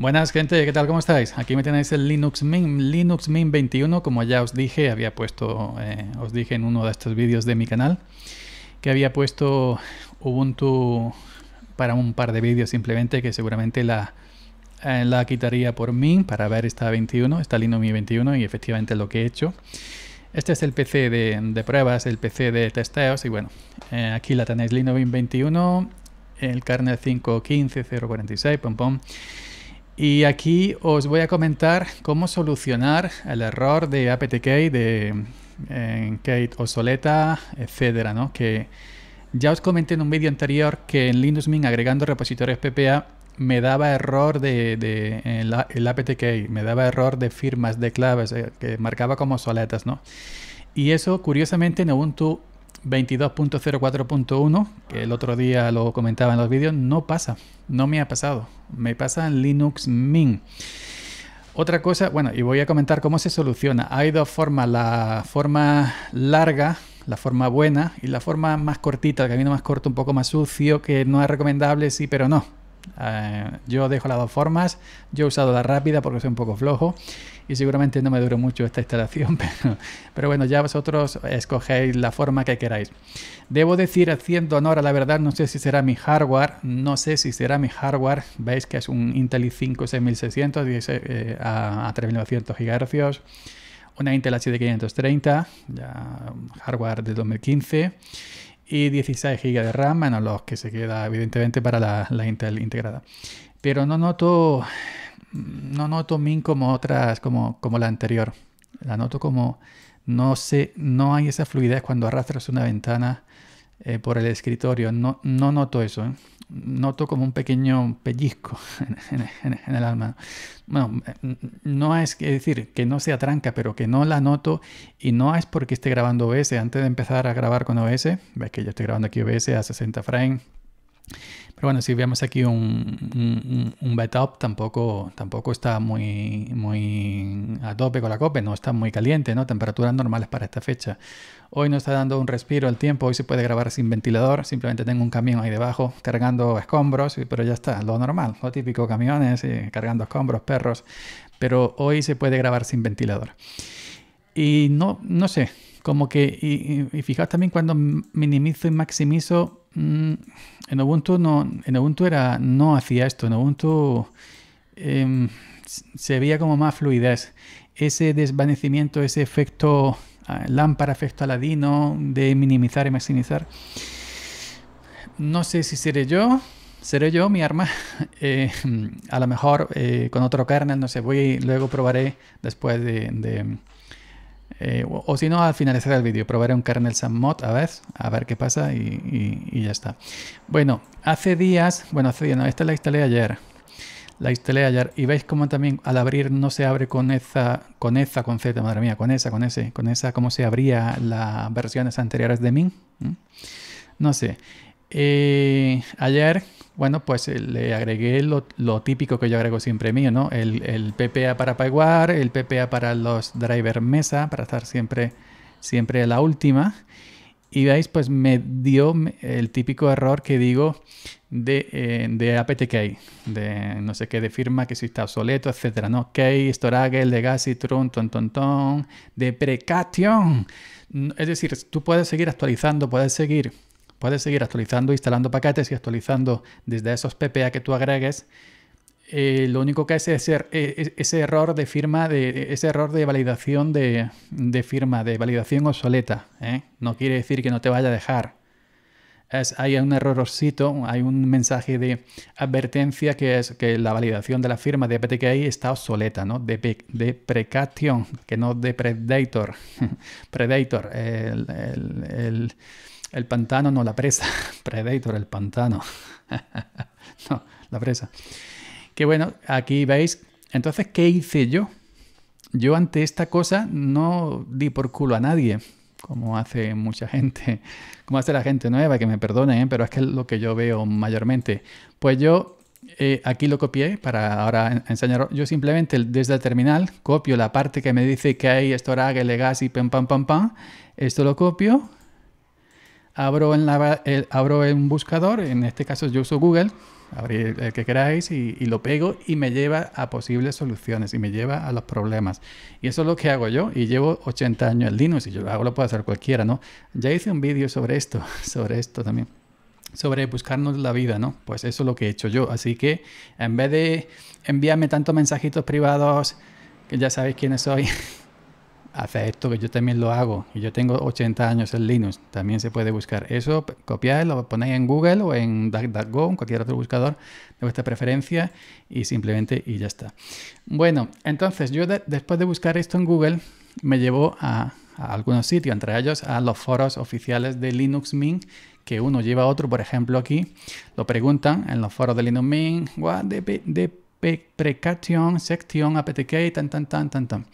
Buenas gente, ¿qué tal? ¿Cómo estáis? Aquí me tenéis el Linux Mint, Linux Mint 21, como ya os dije, había puesto, eh, os dije en uno de estos vídeos de mi canal, que había puesto Ubuntu para un par de vídeos simplemente, que seguramente la, eh, la quitaría por Mint para ver esta 21, esta Linux Mint 21, y efectivamente lo que he hecho. Este es el PC de, pruebas, el PC de testeos, y bueno, eh, aquí la tenéis Linux Mint 21, el kernel 5.15.046, pom pom. Y aquí os voy a comentar cómo solucionar el error de APTK, de Kate Osoleta, etcétera, ¿no? Que ya os comenté en un vídeo anterior que en Linux Mint agregando repositorios PPA me daba error de, de, el, apt APTK, me daba error de firmas de claves eh, que marcaba como soletas, ¿no? Y eso, curiosamente, en Ubuntu 22.04.1, que el otro día lo comentaba en los vídeos, no pasa, no me ha pasado, me pasa en Linux Mint. Otra cosa, bueno, y voy a comentar cómo se soluciona. Hay dos formas, la forma larga, la forma buena, y la forma más cortita, el camino más corto, un poco más sucio, que no es recomendable, sí, pero no. Eh, yo dejo las dos formas, yo he usado la rápida porque soy un poco flojo y seguramente no me dure mucho esta instalación, pero, bueno, ya vosotros escogéis la forma que queráis. Debo decir, haciendo honor a la verdad, no sé si será mi hardware, no sé si será mi hardware, veis que es un Intel i5 6600 eh, a, 3900 GHz, una Intel HD530, ya hardware de 2015 y 16 GB de RAM, menos los que se queda evidentemente para la, Intel integrada. Pero no noto no noto Min como otras, como, como la anterior. La noto como no sé, no hay esa fluidez cuando arrastras una ventana eh, por el escritorio. No, no noto eso. ¿eh? Noto como un pequeño pellizco en, el alma. Mm, no es, que decir que no sea tranca, pero que no la noto y no es porque esté grabando OBS. Antes de empezar a grabar con OBS, ves que yo estoy grabando aquí OBS a 60 frames pero bueno, si vemos aquí un, un, un tampoco, tampoco está muy, muy a tope con la COPE, no está muy caliente, ¿no? Temperaturas normales para esta fecha. Hoy no está dando un respiro al tiempo, hoy se puede grabar sin ventilador, simplemente tengo un camión ahí debajo cargando escombros, pero ya está, lo normal, lo típico, camiones eh, cargando escombros, perros, pero hoy se puede grabar sin ventilador. Y no, no sé, como que, y fijaos también cuando minimizo y maximizo Mm, en Ubuntu no, en Ubuntu era, no hacía esto. En Ubuntu em, se veía como más fluidez. Ese desvanecimiento, ese efecto ah, lámpara, efecto aladino de minimizar y maximizar. No sé si seré yo, seré yo mi arma. Eh, a lo mejor eh, con otro kernel, no sé, voy luego probaré después de eh, o, si no, al finalizar el vídeo, probaré un kernel submod a ver, a ver qué pasa y, ya está. Bueno, hace días, bueno, hace días, no, esta la instalé ayer. La instalé ayer y veis cómo también al abrir no se abre con esa, con esa, con Z, madre mía, con esa, con ese, con esa, cómo se abría las versiones anteriores de Min. No sé. Eh, ayer bueno, pues eh, le agregué lo, típico que yo agrego siempre mío, ¿no? El, PPA para PyWare, el PPA para los drivers mesa, para estar siempre, siempre a la última. Y veis, pues me dio el típico error que digo de, APTK. Eh, de de no sé qué, de firma que si está obsoleto, etcétera, ¿no? Key, Storage, Legacy, Trun, ton, ton, ton, de precation. Es decir, tú puedes seguir actualizando, puedes seguir Puedes seguir actualizando, instalando paquetes y actualizando desde esos PPA que tú agregues. Eh, lo único que hace eh, es ese, error de firma, de, eh, ese error de validación de, firma, de validación obsoleta. No quiere decir que no te vaya a dejar. hay un errorcito, hay un mensaje de advertencia que es que la validación de la firma de PTKI está obsoleta, ¿no? De, de que no de predator. predator, el el pantano, no la presa. Predator, el pantano. no, la presa. Que bueno, aquí veis. Entonces, ¿qué hice yo? Yo ante esta cosa no di por culo a nadie, como hace mucha gente, como hace la gente nueva, que me perdone pero es que es lo que yo veo mayormente. Pues yo eh, aquí lo copié para ahora enseñaros. Yo simplemente desde el terminal copio la parte que me dice que hay esto, le gas y pam, pam, pam, pam. Esto lo copio, abro, abro un buscador, en este caso yo uso Google, abrí el que queráis y, lo pego y me lleva a posibles soluciones y me lleva a los problemas. Y eso es lo que hago yo y llevo 80 años en Linux y yo lo hago, lo puede hacer cualquiera, ¿no? Ya hice un vídeo sobre esto, sobre esto también, sobre buscarnos la vida, ¿no? Pues eso es lo que he hecho yo. Así que en vez de enviarme tantos mensajitos privados, que ya sabéis quiénes soy, hace esto que yo también lo hago y yo tengo 80 años en Linux, también se puede buscar. Eso copiarlo ponéis en Google o en DuckDuckGo, en cualquier otro buscador de vuestra preferencia y simplemente y ya está. Bueno, entonces yo después de buscar esto en Google me llevó a, algunos sitios, entre ellos a los foros oficiales de Linux Mint que uno lleva a otro, por ejemplo aquí, lo preguntan en los foros de Linux Mint, what precación, sección, APTK, tan, tan, tan, tan, tan.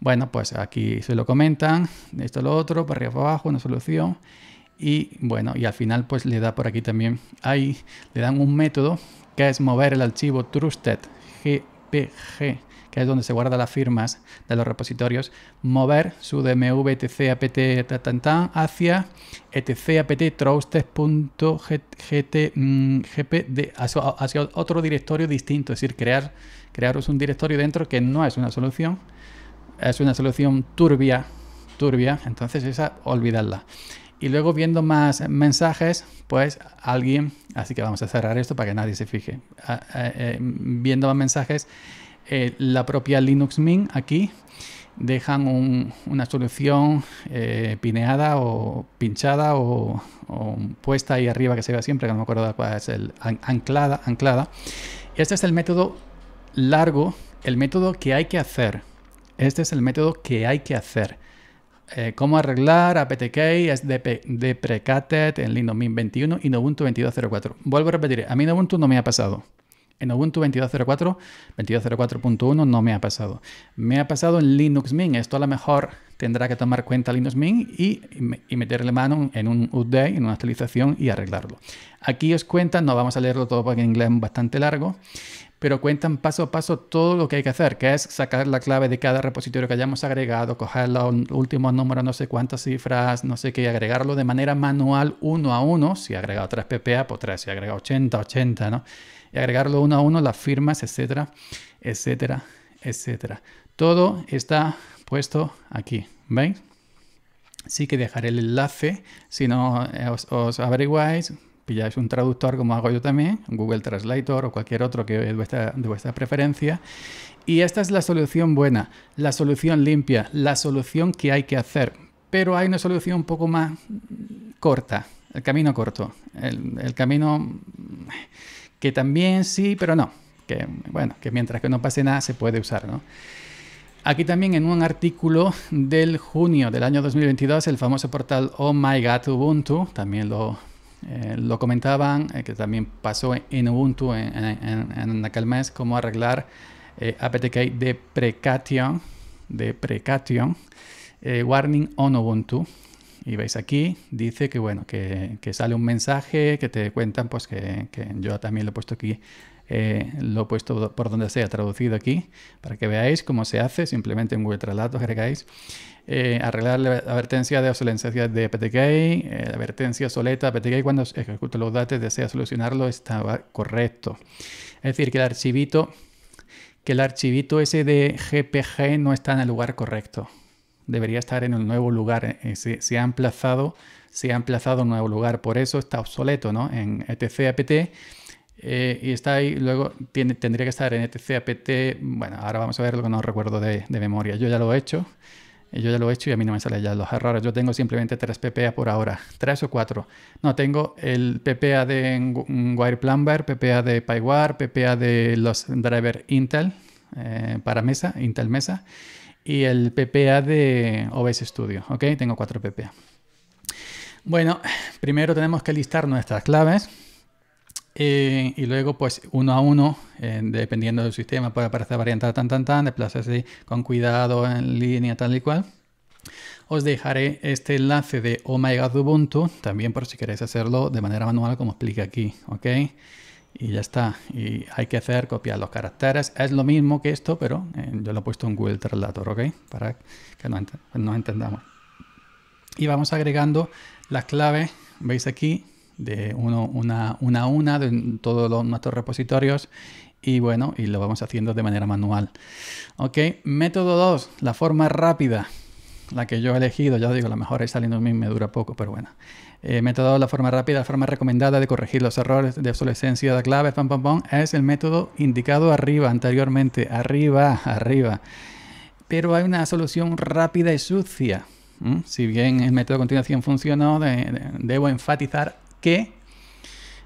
Bueno, pues aquí se lo comentan, esto, lo otro, para arriba, para abajo, una solución. Y bueno, y al final pues le da por aquí también, ahí le dan un método que es mover el archivo trusted gpg que es donde se guardan las firmas de los repositorios, mover su DMV etc apt hacia etc apt mm, de, hacia, otro directorio distinto, es decir, crear, crearos un directorio dentro que no es una solución, es una solución turbia, turbia, entonces esa olvidadla. Y luego viendo más mensajes, pues alguien, así que vamos a cerrar esto para que nadie se fije, ah, eh, eh, viendo más mensajes, eh, la propia Linux Mint aquí dejan una solución eh, pineada o pinchada o, puesta ahí arriba que se vea siempre, que no me acuerdo cuál es el anclada, anclada. Este es el método largo, el método que hay que hacer. Este es el método que hay que hacer. Eh, cómo arreglar aptk es deprecated e en Linux Mint 21 y Ubuntu 22.04. Vuelvo a repetir, a mí en Ubuntu no me ha pasado. En Ubuntu 22.04, 22.04.1 no me ha pasado. Me ha pasado en Linux Mint. Esto a lo mejor tendrá que tomar cuenta Linux Mint y, meterle mano en un update, en una actualización y arreglarlo. Aquí os cuentan, no vamos a leerlo todo porque en inglés es bastante largo, pero cuentan paso a paso todo lo que hay que hacer, que es sacar la clave de cada repositorio que hayamos agregado, coger los últimos números, no sé cuántas cifras, no sé qué, agregarlo de manera manual uno a uno. Si agregado 3 pp, pues 3, si agregado 80, 80, ¿no? agregarlo uno a uno, las firmas, etcétera, etcétera, etcétera. Todo está puesto aquí, ¿veis? Sí que dejaré el enlace, si no eh, os, averiguáis, pilláis un traductor como hago yo también, Google Translator o cualquier otro que es de vuestra, preferencia. Y esta es la solución buena, la solución limpia, la solución que hay que hacer. Pero hay una solución un poco más corta, el camino corto, el camino que también sí, pero no. Que, bueno, que mientras que no pase nada se puede usar, ¿no? Aquí también en un artículo del junio del año 2022, el famoso portal Oh My God Ubuntu, también lo, eh, lo comentaban, eh, que también pasó en Ubuntu en, en, en aquel mes, cómo arreglar eh, aptk de precation, de precation, warning on Ubuntu, y veis aquí, dice que bueno, que, sale un mensaje, que te cuentan, pues que, yo también lo he puesto aquí, eh, lo he puesto por donde sea traducido aquí, para que veáis cómo se hace, simplemente en Google Translate agregáis, eh, arreglar la advertencia de obsolescencia de PTK, eh, la advertencia soleta PTK cuando ejecuta los datos desea solucionarlo, estaba correcto. Es decir, que el archivito, que el archivito ese de GPG no está en el lugar correcto debería estar en el nuevo lugar. Eh, eh, se, ha emplazado, se ha emplazado un nuevo lugar, por eso está obsoleto, ¿no? En etc apt eh, y está ahí, luego tendría que estar en etc apt. Bueno, ahora vamos a ver lo que no recuerdo de, memoria. Yo ya lo he hecho. Yo ya lo he hecho y a mí no me salen ya los errores. Yo tengo simplemente tres PPA por ahora, tres o cuatro. No, tengo el PPA de WirePlumber, PPA de PyWire, PPA de los drivers Intel para mesa, Intel mesa y el PPA de OBS Studio. ¿Ok? Tengo cuatro PPA. Bueno, primero tenemos que listar nuestras claves. Eh, y luego, pues uno a uno, eh, dependiendo del sistema, puede aparecer variante tan tan tan, desplazarse con cuidado en línea tal y cual. Os dejaré este enlace de Omega oh Ubuntu, también por si queréis hacerlo de manera manual, como explica aquí, ¿ok? y ya está. Y hay que hacer copiar los caracteres. Es lo mismo que esto, pero eh, yo lo he puesto en Google Translator, ¿ok? Para que pues no entendamos. Y vamos agregando las claves, veis aquí, de uno, una, una a una de todos los, nuestros repositorios. Y bueno, y lo vamos haciendo de manera manual. ¿Ok? Método 2, la forma rápida. La que yo he elegido, ya os digo, la mejor es saliendo a mí me dura poco, pero bueno eh, método, la forma rápida, la forma recomendada de corregir los errores de obsolescencia de claves, pam, pam, pam, es el método indicado arriba, anteriormente, arriba, arriba. Pero hay una solución rápida y sucia. Si bien el método de continuación funcionó, debo enfatizar que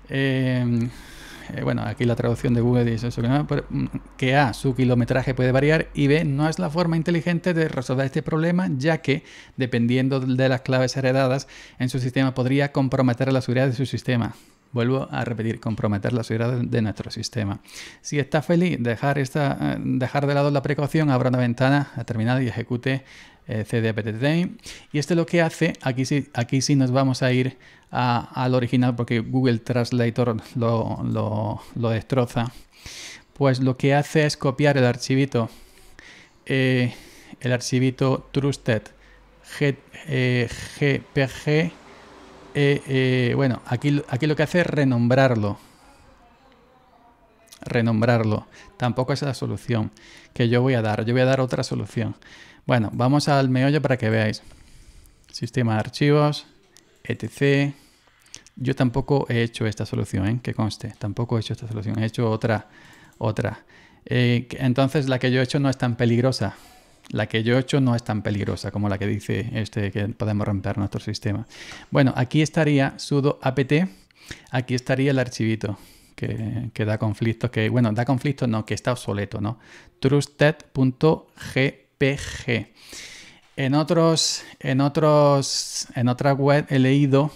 eh, eh, bueno, aquí la traducción de Google dice mm, que A, su kilometraje puede variar y B, no es la forma inteligente de resolver este problema, ya que, dependiendo de las claves heredadas en su sistema, podría comprometer la seguridad de su sistema. Vuelvo a repetir, comprometer la seguridad de nuestro sistema. Si está feliz, dejar, esta, eh, dejar de lado la precaución, abra una ventana Ha terminado y ejecute eh, Y esto lo que hace, aquí sí, aquí nos vamos a ir al original porque Google Translator lo, lo, destroza. Pues lo que hace es copiar el archivito, eh, el archivito trusted gpg. Eh, eh, bueno, aquí, aquí lo que hace es renombrarlo renombrarlo. Tampoco es la solución que yo voy a dar. Yo voy a dar otra solución. Bueno, vamos al meollo para que veáis. Sistema de archivos, etc. Yo tampoco he hecho esta solución, ¿eh? que conste. Tampoco he hecho esta solución. He hecho otra. otra. Eh, entonces la que yo he hecho no es tan peligrosa. La que yo he hecho no es tan peligrosa como la que dice este que podemos romper nuestro sistema. Bueno, aquí estaría sudo apt, aquí estaría el archivito que, da conflictos, que, bueno, da conflictos, no, que está obsoleto, ¿no? Trusted.gpg. En otros, en otros, en otra web he leído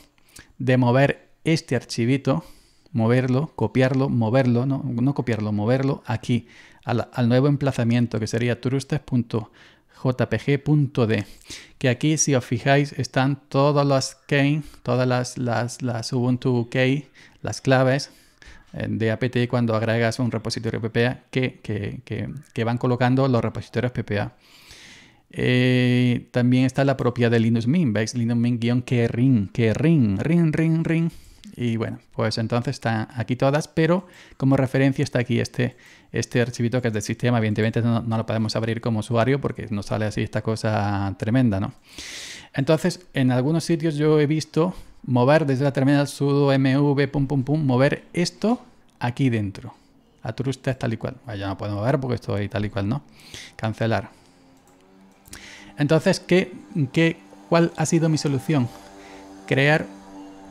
de mover este archivito, moverlo, copiarlo, moverlo, no, copiarlo, moverlo aquí, al, nuevo emplazamiento que sería trusted.jpg.d. Que aquí, si os fijáis, están todas las key, todas las, las, las Ubuntu key, las claves eh, de APT cuando agregas un repositorio PPA que, van colocando los repositorios PPA. Eh, también está la propia de Linux Mint, ¿veis? Linux mint kerrin que rin, rin, rin, ring. Y bueno, pues entonces están aquí todas, pero como referencia está aquí este, este archivito que es del sistema. Evidentemente no, lo podemos abrir como usuario porque nos sale así esta cosa tremenda, ¿no? Entonces, en algunos sitios yo he visto mover desde la terminal sudo mv, pum, pum, pum, mover esto aquí dentro. A Trustas tal y cual. ya no puedo mover porque estoy tal y cual, ¿no? Cancelar. Entonces, ¿qué, cuál ha sido mi solución? Crear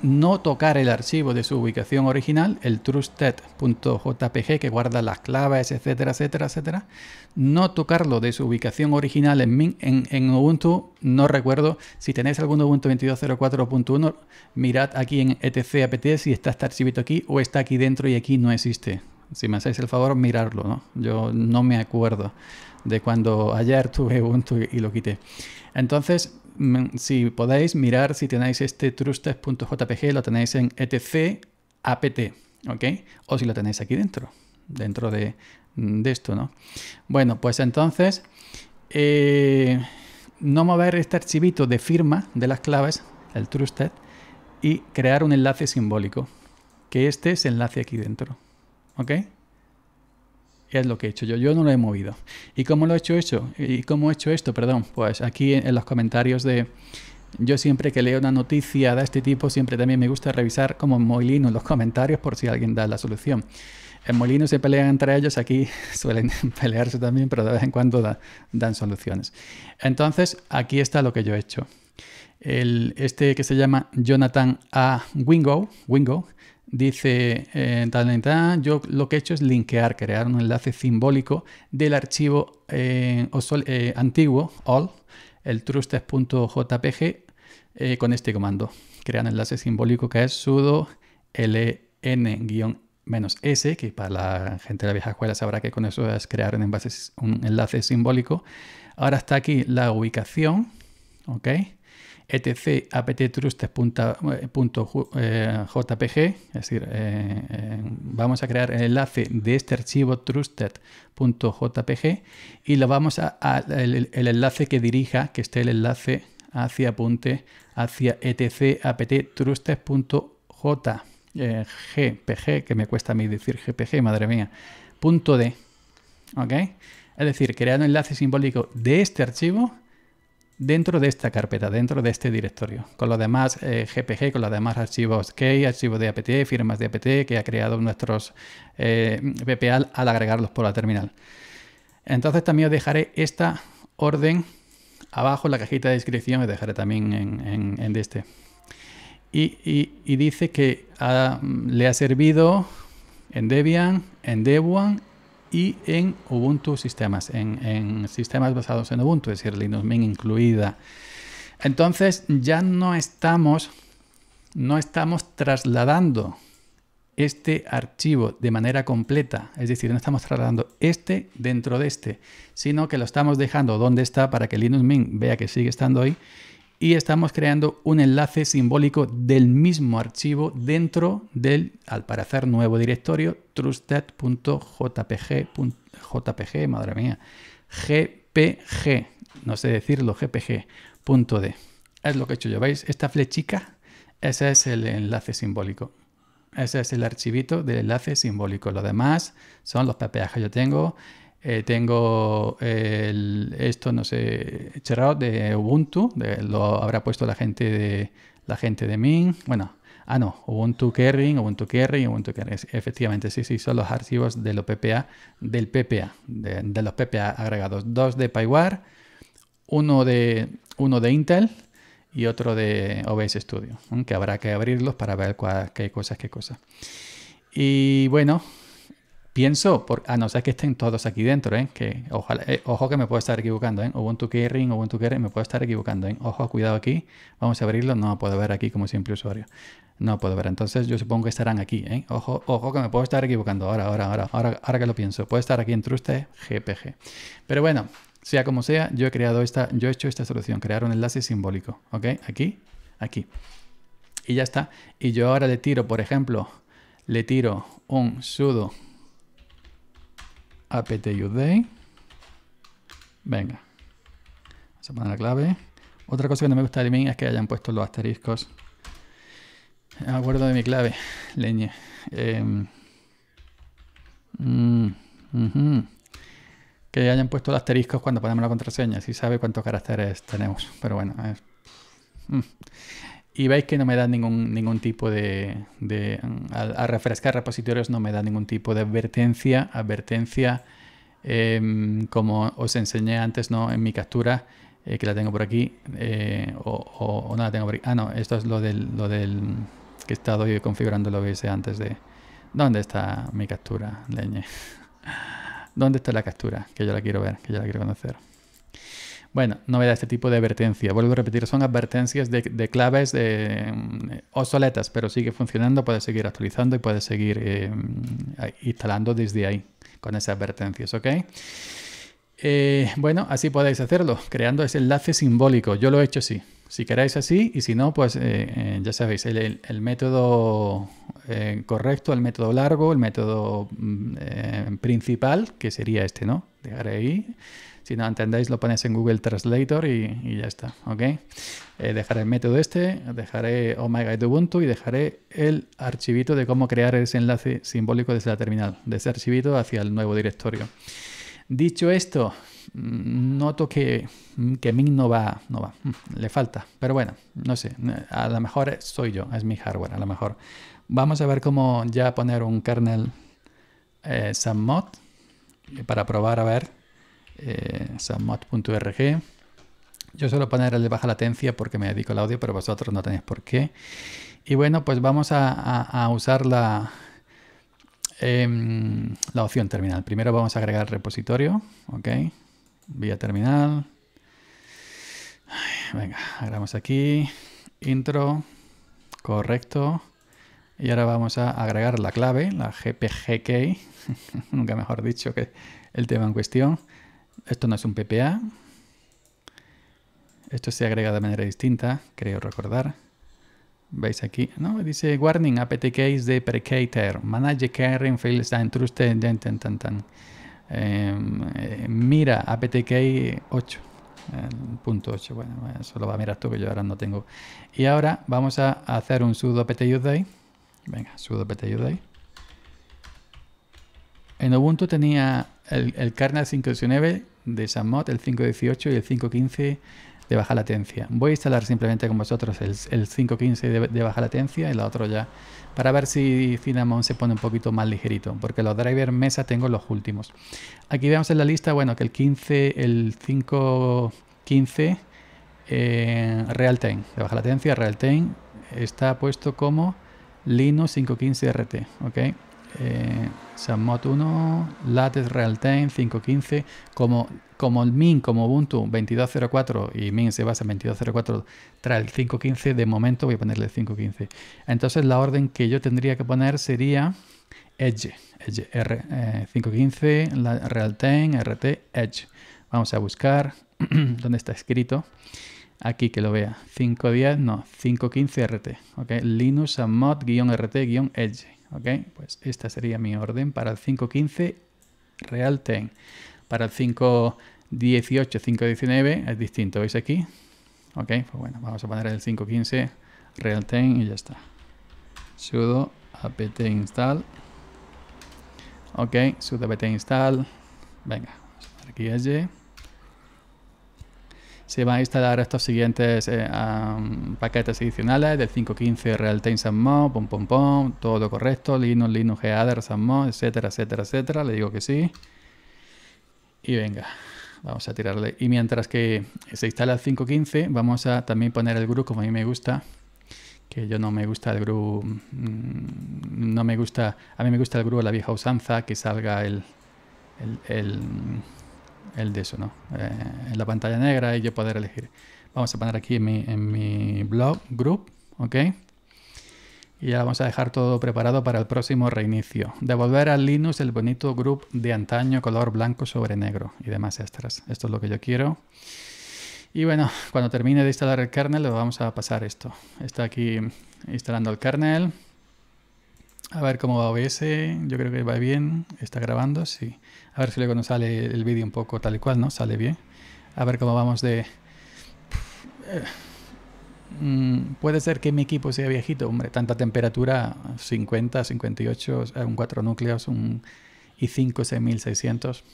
no tocar el archivo de su ubicación original, el trusted.jpg que guarda las claves, etcétera, etcétera, etcétera, no tocarlo de su ubicación original en, min, en, Ubuntu, no recuerdo, si tenéis algún Ubuntu 22.04.1, mirad aquí en etc apt si está este archivito aquí o está aquí dentro y aquí no existe. Si me hacéis el favor, mirarlo, ¿no? Yo no me acuerdo de cuando ayer tuve Ubuntu y lo quité. Entonces, si podéis mirar si tenéis este trusted.jpg, lo tenéis en etc apt, ¿ok? O si lo tenéis aquí dentro, dentro de, esto, ¿no? Bueno, pues entonces, eh, no mover este archivito de firma de las claves, el trusted, y crear un enlace simbólico, que este es enlace aquí dentro, ¿ok? es lo que he hecho yo. Yo no lo he movido. ¿Y cómo lo he hecho eso? ¿Y cómo he hecho esto? Perdón, pues aquí en, los comentarios de... Yo siempre que leo una noticia de este tipo, siempre también me gusta revisar como Molino los comentarios por si alguien da la solución. En Molino se pelean entre ellos, aquí suelen pelearse también, pero de vez en cuando dan soluciones. Entonces, aquí está lo que yo he hecho. El, este que se llama Jonathan A. Wingo, Wingo dice eh, tal, yo lo que he hecho es linkear, crear un enlace simbólico del archivo eh, eh, antiguo, all, el trustes.jpg, eh, con este comando. Crear un enlace simbólico que es sudo ln-s, que para la gente de la vieja escuela sabrá que con eso es crear un enlace, un enlace simbólico. Ahora está aquí la ubicación, ¿ok? etc apt trustedjpg eh, eh, es decir, eh, vamos a crear el enlace de este archivo trusted.jpg y lo vamos a, el, enlace que dirija, que esté el enlace hacia apunte hacia etc apt trustedjpg que me cuesta a mí decir gpg, madre mía, punto d, ¿ok? Es decir, crear un enlace simbólico de este archivo dentro de esta carpeta, dentro de este directorio, con los demás GPG, eh, con los demás archivos key, archivos de apt, firmas de apt que ha creado nuestros eh, al agregarlos por la terminal. Entonces también os dejaré esta orden abajo en la cajita de descripción, os dejaré también en, este. Y, dice que ah, le ha servido en Debian, en Debian y en Ubuntu Sistemas, en, sistemas basados en Ubuntu, es decir, Linux Mint incluida. Entonces ya no estamos, no estamos trasladando este archivo de manera completa, es decir, no estamos trasladando este dentro de este, sino que lo estamos dejando donde está para que Linux Mint vea que sigue estando ahí y estamos creando un enlace simbólico del mismo archivo dentro del, al parecer, nuevo directorio trusted.jpg.jpg, jpg, madre mía, gpg, no sé decirlo, gpg.d. Es lo que he hecho yo, ¿veis? Esta flechica, ese es el enlace simbólico. Ese es el archivito del enlace simbólico. Lo demás son los PPAs que yo tengo, eh, tengo esto, no sé, cerrado de Ubuntu, lo habrá puesto la gente de la gente de Min. Bueno, ah no, Ubuntu Kering, Ubuntu Kering, Ubuntu Kering. Efectivamente, sí, sí, son los archivos de los PPA, del PPA, de, los PPA agregados. Dos de PyWare, uno de, uno de Intel y otro de OBS Studio, que habrá que abrirlos para ver cuál, qué cosas, qué cosas. Y bueno, Pienso, por, a no ser que estén todos aquí dentro, ¿eh? que ojalá, eh, ojo que me puedo estar equivocando, ¿eh? o en Ubuntu que me puedo estar equivocando, ¿eh? Ojo, cuidado aquí, vamos a abrirlo, no puedo ver aquí como siempre usuario, no puedo ver, entonces yo supongo que estarán aquí, ¿eh? Ojo, ojo que me puedo estar equivocando, ahora, ahora, ahora, ahora, ahora que lo pienso, puede estar aquí en Truste GPG. Pero bueno, sea como sea, yo he creado esta, yo he hecho esta solución, crear un enlace simbólico, ¿ok? Aquí, aquí. Y ya está. Y yo ahora le tiro, por ejemplo, le tiro un sudo apt UD, Venga. Vamos a poner la clave. Otra cosa que no me gusta de mí es que hayan puesto los asteriscos. Me acuerdo de mi clave, leña. Em, mm, que hayan puesto los asteriscos cuando ponemos la contraseña. Si sabe cuántos caracteres tenemos. Pero bueno, es y veis que no me da ningún, ningún tipo de... al, refrescar repositorios no me da ningún tipo de advertencia. Advertencia, em, como os enseñé antes ¿no? en mi captura, eh, que la tengo por aquí, eh, o, tengo Ah, no, esto es lo del, lo del que he estado configurando, lo que antes de... ¿Dónde está mi captura, leñe? ¿Dónde está la captura? Que yo la quiero ver, que yo la quiero conocer. Bueno, no me da este tipo de advertencia. Vuelvo a repetir, son advertencias de, claves eh, obsoletas, pero sigue funcionando, puedes seguir actualizando y puedes seguir eh, instalando desde ahí con esas advertencias, ¿ok? Eh, bueno, así podéis hacerlo, creando ese enlace simbólico. Yo lo he hecho así. Si queréis así, y si no, pues ya sabéis, el, método correcto, el método largo, el método mm, principal, que sería este, ¿no? Dejar ahí si no entendéis, lo ponéis en Google Translator y, ya está, ¿ok? Eh, dejaré el método este, dejaré Omega de Ubuntu y dejaré el archivito de cómo crear ese enlace simbólico desde la terminal, de ese archivito hacia el nuevo directorio. Dicho esto, mm, noto que, mm, que Ming no va, no va, mm, le falta. Pero bueno, no sé, eh, a lo mejor soy yo, es mi hardware, a lo mejor. Vamos a ver cómo ya poner un kernel eh, submod eh, para probar a ver eh, Yo suelo de baja latencia porque me dedico al audio, pero vosotros no tenéis por qué. Y bueno, pues vamos a, usar la, em, la opción terminal. Primero vamos a agregar el repositorio, ¿ok? Vía terminal. venga, agregamos aquí, intro, correcto. Y ahora vamos a agregar la clave, la GPGK, nunca mejor dicho que el tema en cuestión. Esto no es un PPA. Esto se agrega de manera distinta, creo recordar. ¿Veis aquí? No, dice warning, apt de precator, manage current fields and trusted, em, eh, mira aptk 8. 8, bueno, eso lo va a mirar tú que yo ahora no tengo. Y ahora vamos a hacer un sudo apt-get update Venga, sudo apt-get update En Ubuntu tenía el, el kernel 5.19 de Samot, el 518 y el 515 de baja latencia. Voy a instalar simplemente con vosotros el, 515 de, baja latencia y la otro ya, para ver si Cinnamon se pone un poquito más ligerito, porque los drivers mesa tengo los últimos. Aquí vemos en la lista, bueno, que el 15, el 515 eh, real de baja latencia, real time, está puesto como Linux 515 RT, ¿ok? eh, 1, Lattes Realtime 5.15, como, como el Min, como Ubuntu 22.04 y Min se basa en 22.04, trae el 5.15, de momento voy a ponerle 5.15. Entonces la orden que yo tendría que poner sería Edge, Edge R, 5.15, eh, la, Realtime, RT, Edge. Vamos a buscar dónde está escrito. Aquí que lo vea. 5.10, no, 5.15 RT. ok Linux mod rt edge ¿ok? Pues esta sería mi orden para el 5.15 Real Para el 5.18, 5.19 es distinto, ¿veis aquí? Ok, pues bueno, vamos a poner el 5.15 Real y ya está. sudo apt install. Ok, sudo apt install. Venga, vamos a poner aquí allí se van a instalar estos siguientes eh, paquetes adicionales del 5.15 Realtime SAMO, pom pom pom, todo lo correcto, Linux, Linux, Header, SAMO, etcétera, etcétera, etcétera. Le digo que sí. Y venga, vamos a tirarle. Y mientras que se instala el 5.15, vamos a también poner el GRU como a mí me gusta. Que yo no me gusta el GRU. Mm, no me gusta. A mí me gusta el GRU la vieja usanza, que salga el el de eso, ¿no? en eh, la pantalla negra y yo poder elegir. Vamos a poner aquí en mi, blog group, ¿ok? Y ya vamos a dejar todo preparado para el próximo reinicio. Devolver a Linux el bonito group de antaño, color blanco sobre negro y demás extras. Esto es lo que yo quiero. Y bueno, cuando termine de instalar el kernel, lo vamos a pasar esto. Está aquí instalando el kernel. A ver cómo va OBS. Yo creo que va bien. ¿Está grabando? Sí. A ver si luego nos sale el vídeo un poco tal y cual, ¿no? Sale bien. A ver cómo vamos de... Eh, mm, puede ser que mi equipo sea viejito, hombre, tanta temperatura, 50, 58, eh, un 4 núcleos, un i5 6600.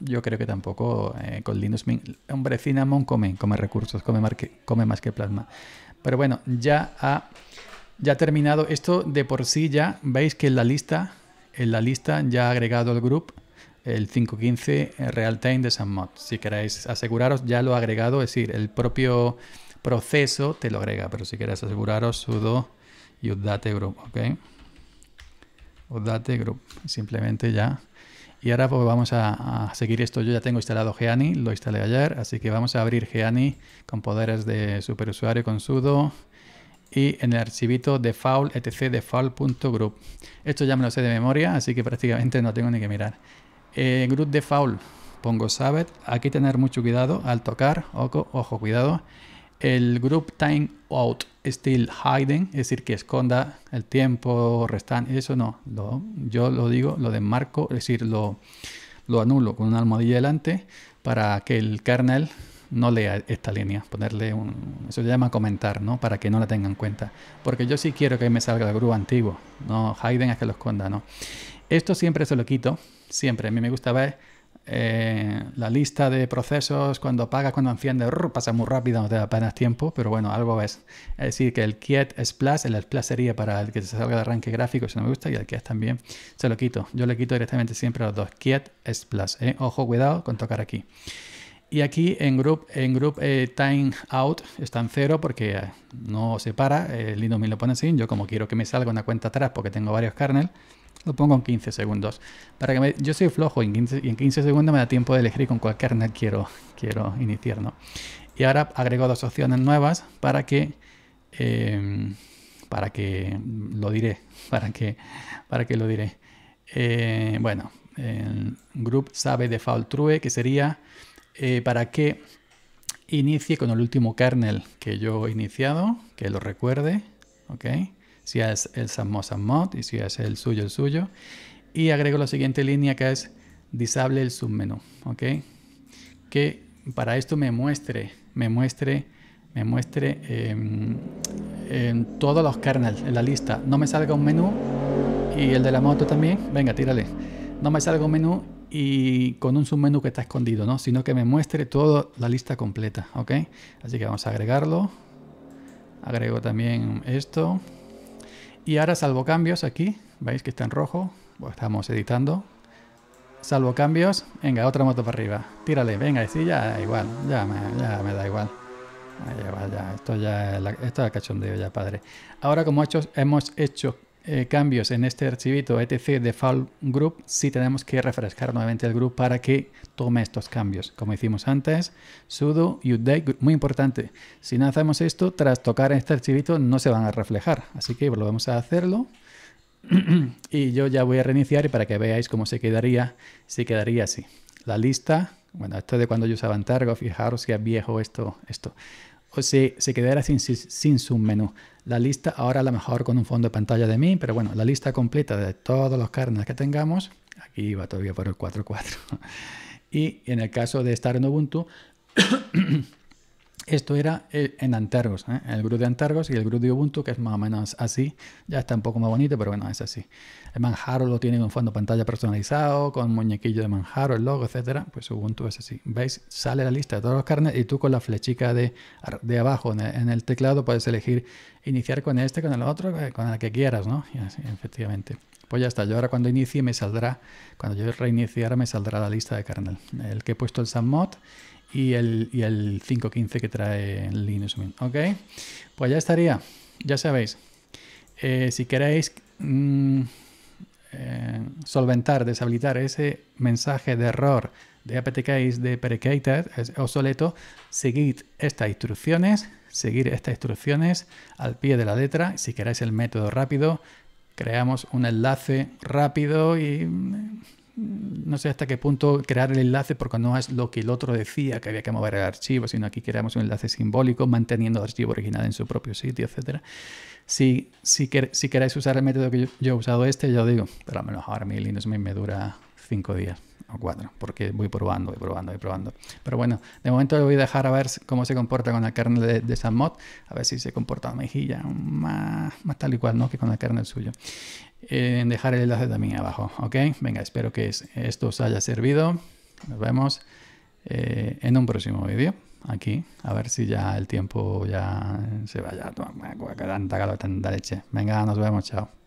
Yo creo que tampoco eh, con Linux Mint. Hombre, Cinnamon come, come recursos, come, más que plasma. Pero bueno, ya ha, ya terminado. Esto de por sí ya, veis que en la lista, en la lista ya ha agregado el grupo el 515 real time de SunMod. Si queréis aseguraros ya lo agregado, es decir, el propio proceso te lo agrega, pero si queréis aseguraros sudo y update group, ¿ok? Update group, simplemente ya. Y ahora pues vamos a, seguir esto. Yo ya tengo instalado Geani, lo instalé ayer, así que vamos a abrir Geani con poderes de superusuario con sudo y en el archivito default etc default.group. Esto ya me lo sé de memoria, así que prácticamente no tengo ni que mirar. Eh, group DEFAULT foul, pongo saber Aquí tener mucho cuidado al tocar, ojo, ojo cuidado. El group time out, still hiding, es decir, que esconda el tiempo restante. Eso no, yo lo digo, lo desmarco, es decir, lo, anulo con una almohadilla delante para que el kernel no lea esta línea, ponerle un, eso se llama comentar, ¿no? Para que no la tengan en cuenta. Porque yo sí quiero que me salga el grupo antiguo, no Hayden es que lo esconda, ¿no? Esto siempre se lo quito siempre. A mí me gusta ver eh, la lista de procesos, cuando apagas, cuando enciendes, pasa muy rápido, no te da apenas tiempo, pero bueno, algo ves. Es decir, que el Kiet Splash, el Splash sería para el que se salga de arranque gráfico, si no me gusta, y el Kiet también se lo quito. Yo le quito directamente siempre los dos, Kiet Splash. ¿eh? Ojo, cuidado con tocar aquí. Y aquí en group, en group eh, time out está en cero porque no se para. el Linux me lo pone así. Yo como quiero que me salga una cuenta atrás porque tengo varios kernel, lo pongo en 15 segundos. Para que yo soy flojo y en 15, segundos me da tiempo de elegir con cuál kernel quiero, quiero iniciar. ¿no? Y ahora agrego dos opciones nuevas para que... Em, para que lo diré, para que, para que lo diré. Eh, bueno, el group sabe default true, que sería eh, para que inicie con el último kernel que yo he iniciado, que lo recuerde, ¿ok? Si es el Sammo mod y si es el suyo, el suyo. Y agrego la siguiente línea que es disable el submenú. ¿Ok? Que para esto me muestre, me muestre, me muestre em, en todos los kernels en la lista. No me salga un menú y el de la moto también. Venga, tírale. No me salga un menú y con un submenú que está escondido, ¿no? Sino que me muestre toda la lista completa, ¿ok? Así que vamos a agregarlo. Agrego también esto. Y ahora salvo cambios aquí, veis que está en rojo, pues estamos editando. Salvo cambios, venga, otra moto para arriba. Tírale, venga, y sí, ya igual, ya me, da igual. esto ya esto es cachondeo ya, padre. Ahora como hemos hecho eh, cambios en este archivito etc default group, si tenemos que refrescar nuevamente el group para que tome estos cambios. Como hicimos antes, sudo y update, muy importante. Si no hacemos esto, tras tocar este archivito no se van a reflejar. Así que volvemos a hacerlo. y yo ya voy a reiniciar y para que veáis cómo se quedaría, si quedaría así. La lista, bueno, esto de cuando yo usaba targo fijaros que es viejo esto, esto o si se quedara sin, sin menú. La lista ahora a lo mejor con un fondo de pantalla de mí, pero bueno, la lista completa de todos los carnes que tengamos, aquí va todavía por el 4.4. y en el caso de estar en Ubuntu, esto era eh, en Antergos, ¿eh? el grupo de Antergos y el grupo de Ubuntu, que es más o menos así. Ya está un poco más bonito, pero bueno, es así. El Manjaro lo tiene con fondo pantalla personalizado, con muñequillo de Manjaro, el logo, etcétera. Pues Ubuntu es así. ¿Veis? Sale la lista de todos los carnes y tú con la flechica de, abajo en el, teclado puedes elegir iniciar con este, con el otro, eh, con el que quieras, ¿no? Y así, efectivamente. Pues ya está, yo ahora cuando inicie me saldrá, cuando yo reiniciara me saldrá la lista de kernel. El que he puesto el Submod y el, 5.15 que trae Linux Mint. ¿Ok? Pues ya estaría. Ya sabéis. Eh, si queréis mm, eh, solventar, deshabilitar ese mensaje de error de APT Case de Pericated, es obsoleto, seguid estas instrucciones, seguir estas instrucciones al pie de la letra. Si queréis el método rápido, creamos un enlace rápido y no sé hasta qué punto crear el enlace, porque no es lo que el otro decía que había que mover el archivo, sino aquí creamos un enlace simbólico manteniendo el archivo original en su propio sitio, etc. Si, si, queréis usar el método que yo, he usado este, yo digo, pero al menos ahora mi Linux me dura cinco días o cuatro, porque voy probando, voy probando, voy probando. Pero bueno, de momento le voy a dejar a ver cómo se comporta con la carne de, de San a ver si se comporta mejilla más, más tal y cual, ¿no? Que con la carne suyo en eh, dejar el enlace también abajo, ¿ok? Venga, espero que esto os haya servido. Nos vemos eh, en un próximo vídeo aquí, a ver si ya el tiempo ya se vaya. leche. Venga, nos vemos, chao.